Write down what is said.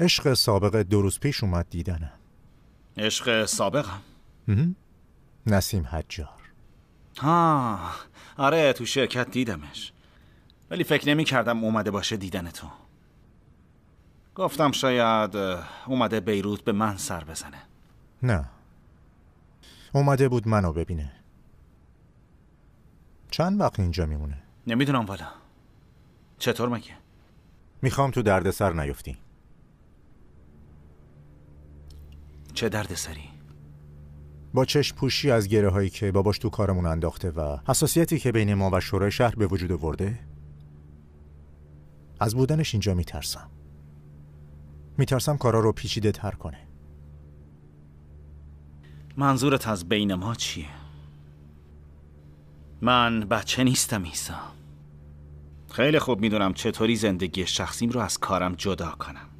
عشق سابق دو روز پیش اومد دیدنم عشق سابقم نسیم حجار ها آره تو شرکت دیدمش ولی فکر نمی کردم اومده باشه دیدن تو گفتم شاید اومده بیروت به من سر بزنه نه اومده بود منو ببینه چند وقت اینجا میمونه؟ نمیدونم والا چطور مگه؟ میخوام تو دردسر نیفتیم چه درد سری؟ با چشم پوشی از گره هایی که باباش تو کارمون انداخته و حساسیتی که بین ما و شورای شهر به وجود ورده از بودنش اینجا میترسم میترسم کارا رو پیچیده تر کنه منظورت از بین ما چیه؟ من بچه نیستم ایسا خیلی خوب میدونم چطوری زندگی شخصیم رو از کارم جدا کنم